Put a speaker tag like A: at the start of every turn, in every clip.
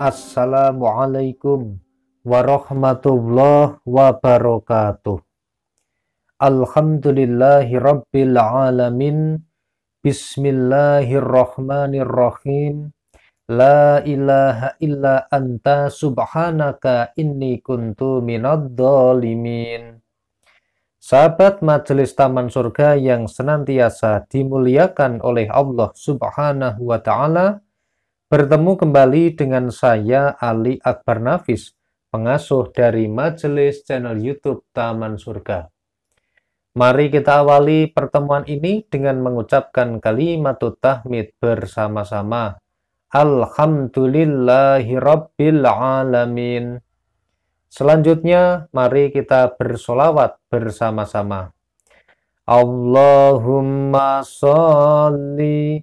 A: Assalamualaikum warahmatullahi wabarakatuh. Alhamdulillahi rabbil alamin. Bismillahirrahmanirrahim. La ilaha illa anta subhanaka inni kuntu minad dhalimin. Sahabat Majelis Taman Surga yang senantiasa dimuliakan oleh Allah Subhanahu wa taala, bertemu kembali dengan saya Ali Akbar Nafis, pengasuh dari majelis channel YouTube Taman Surga. Mari kita awali pertemuan ini dengan mengucapkan kalimat tahmid bersama-sama. Alhamdulillahirabbil alamin. Selanjutnya, mari kita bersolawat bersama-sama. Allahumma salli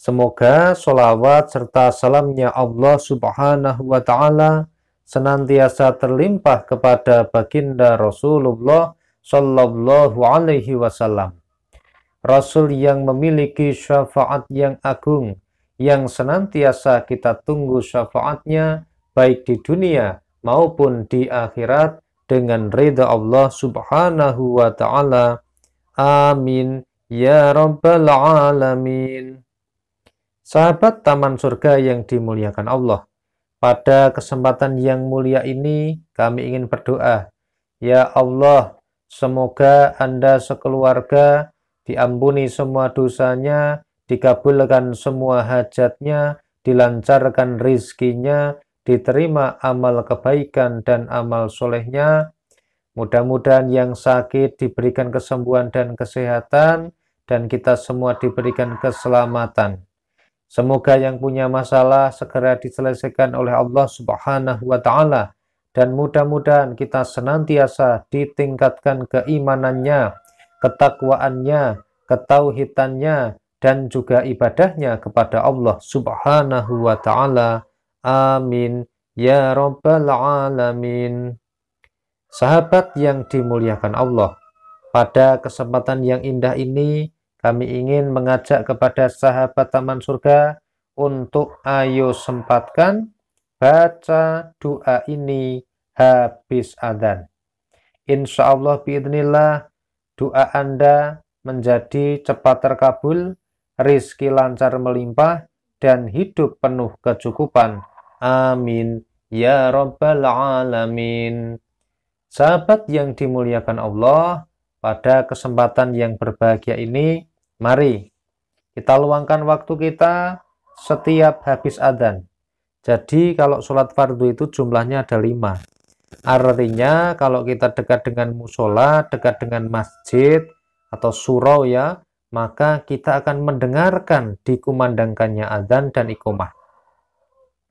A: Semoga sholawat serta salamnya Allah subhanahu wa ta'ala senantiasa terlimpah kepada baginda Rasulullah sallallahu alaihi wasallam. Rasul yang memiliki syafaat yang agung, yang senantiasa kita tunggu syafaatnya baik di dunia maupun di akhirat dengan ridha Allah subhanahu wa ta'ala. Amin. Ya Rabbal Alamin. Sahabat Taman Surga yang dimuliakan Allah, pada kesempatan yang mulia ini kami ingin berdoa. Ya Allah, semoga Anda sekeluarga diampuni semua dosanya, dikabulkan semua hajatnya, dilancarkan rizkinya, diterima amal kebaikan dan amal solehnya. Mudah-mudahan yang sakit diberikan kesembuhan dan kesehatan, dan kita semua diberikan keselamatan. Semoga yang punya masalah segera diselesaikan oleh Allah Subhanahu wa taala dan mudah-mudahan kita senantiasa ditingkatkan keimanannya, ketakwaannya, ketauhidannya dan juga ibadahnya kepada Allah Subhanahu wa taala. Amin ya rabbal alamin. Sahabat yang dimuliakan Allah, pada kesempatan yang indah ini kami ingin mengajak kepada sahabat Taman Surga untuk ayo sempatkan baca doa ini habis adzan. Insya Allah biidnillah doa Anda menjadi cepat terkabul, rizki lancar melimpah, dan hidup penuh kecukupan. Amin. Ya Rabbal Alamin. Sahabat yang dimuliakan Allah, pada kesempatan yang berbahagia ini, Mari kita luangkan waktu kita setiap habis adzan. Jadi kalau sholat fardu itu jumlahnya ada lima. Artinya kalau kita dekat dengan musola, dekat dengan masjid atau surau ya, maka kita akan mendengarkan dikumandangkannya adzan dan ikomah.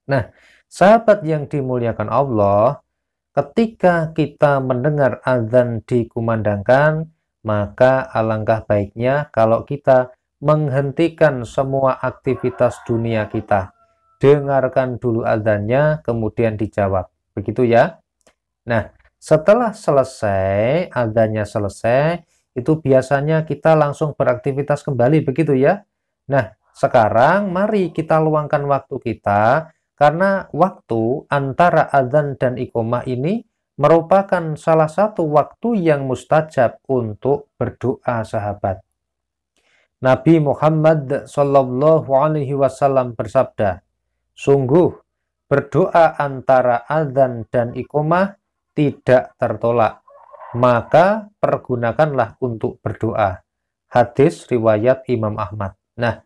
A: Nah, sahabat yang dimuliakan Allah, ketika kita mendengar adzan dikumandangkan, maka alangkah baiknya kalau kita menghentikan semua aktivitas dunia kita. Dengarkan dulu adanya, kemudian dijawab. Begitu ya. Nah, setelah selesai, adanya selesai, itu biasanya kita langsung beraktivitas kembali, begitu ya. Nah, sekarang mari kita luangkan waktu kita, karena waktu antara adzan dan ikomah ini merupakan salah satu waktu yang mustajab untuk berdoa sahabat. Nabi Muhammad Shallallahu Alaihi Wasallam bersabda, sungguh berdoa antara adzan dan ikomah tidak tertolak, maka pergunakanlah untuk berdoa. Hadis riwayat Imam Ahmad. Nah,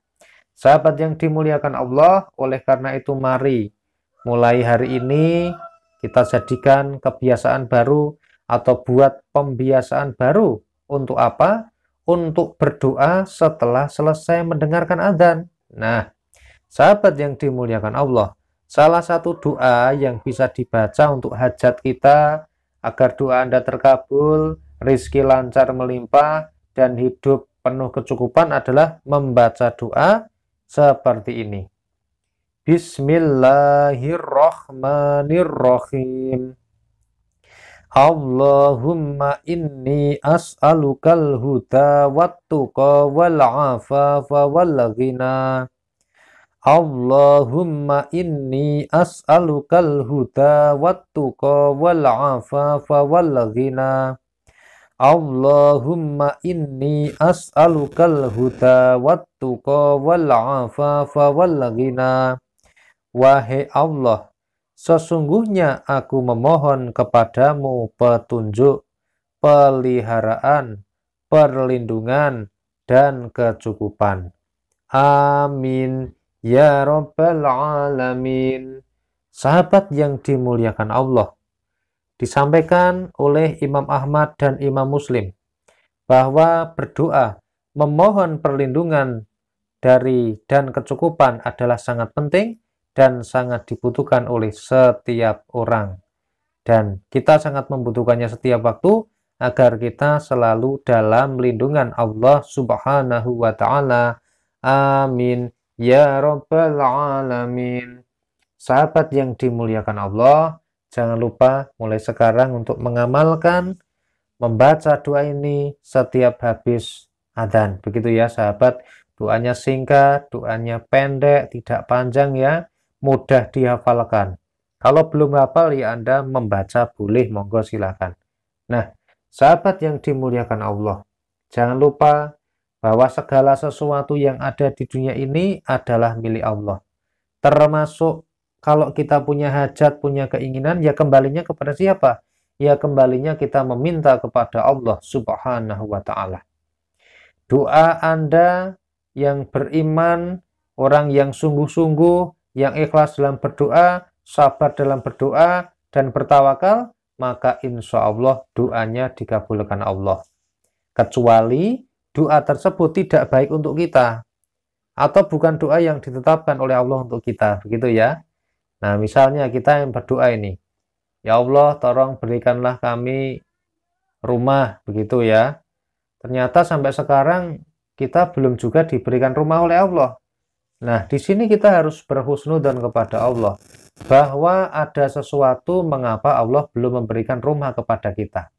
A: sahabat yang dimuliakan Allah, oleh karena itu mari mulai hari ini kita jadikan kebiasaan baru atau buat pembiasaan baru untuk apa? Untuk berdoa setelah selesai mendengarkan adzan. Nah, sahabat yang dimuliakan Allah, salah satu doa yang bisa dibaca untuk hajat kita agar doa Anda terkabul, rizki lancar melimpah, dan hidup penuh kecukupan adalah membaca doa seperti ini. Bismillahirrahmanirrahim. Allahumma inni as'alukal huda wattuqa wal afafa wal ghina. Allahumma inni as'alukal huda wattuqa wal afafa wal ghina. Allahumma inni as'alukal huda wattuqa wal afafa wal ghina. Wahai Allah, sesungguhnya aku memohon kepadamu petunjuk, peliharaan, perlindungan, dan kecukupan. Amin. Ya Rabbal Alamin. Sahabat yang dimuliakan Allah, disampaikan oleh Imam Ahmad dan Imam Muslim bahwa berdoa memohon perlindungan dari dan kecukupan adalah sangat penting dan sangat dibutuhkan oleh setiap orang. Dan kita sangat membutuhkannya setiap waktu agar kita selalu dalam lindungan Allah Subhanahu wa taala. Amin ya rabbal alamin. Sahabat yang dimuliakan Allah, jangan lupa mulai sekarang untuk mengamalkan membaca doa ini setiap habis adzan. Begitu ya sahabat, doanya singkat, doanya pendek, tidak panjang ya mudah dihafalkan. Kalau belum hafal ya Anda membaca boleh monggo silakan. Nah, sahabat yang dimuliakan Allah, jangan lupa bahwa segala sesuatu yang ada di dunia ini adalah milik Allah. Termasuk kalau kita punya hajat, punya keinginan, ya kembalinya kepada siapa? Ya kembalinya kita meminta kepada Allah Subhanahu wa taala. Doa Anda yang beriman, orang yang sungguh-sungguh yang ikhlas dalam berdoa, sabar dalam berdoa, dan bertawakal, maka insya Allah doanya dikabulkan Allah. Kecuali doa tersebut tidak baik untuk kita, atau bukan doa yang ditetapkan oleh Allah untuk kita, begitu ya. Nah, misalnya kita yang berdoa ini, Ya Allah, tolong berikanlah kami rumah, begitu ya. Ternyata sampai sekarang kita belum juga diberikan rumah oleh Allah. Nah, di sini kita harus berhusnudan kepada Allah bahwa ada sesuatu mengapa Allah belum memberikan rumah kepada kita.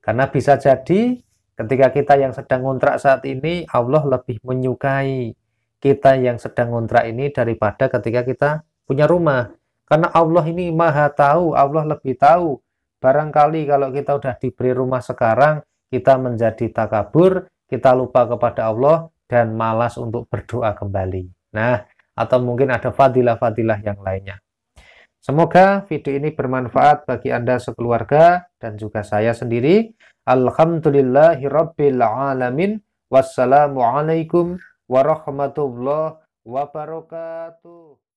A: Karena bisa jadi ketika kita yang sedang ngontrak saat ini Allah lebih menyukai kita yang sedang ngontrak ini daripada ketika kita punya rumah. Karena Allah ini maha tahu, Allah lebih tahu. Barangkali kalau kita sudah diberi rumah sekarang, kita menjadi takabur, kita lupa kepada Allah, dan malas untuk berdoa kembali. Nah, atau mungkin ada fadilah-fadilah yang lainnya. Semoga video ini bermanfaat bagi Anda sekeluarga dan juga saya sendiri. Alhamdulillahirrabbilalamin. Wassalamualaikum warahmatullahi wabarakatuh.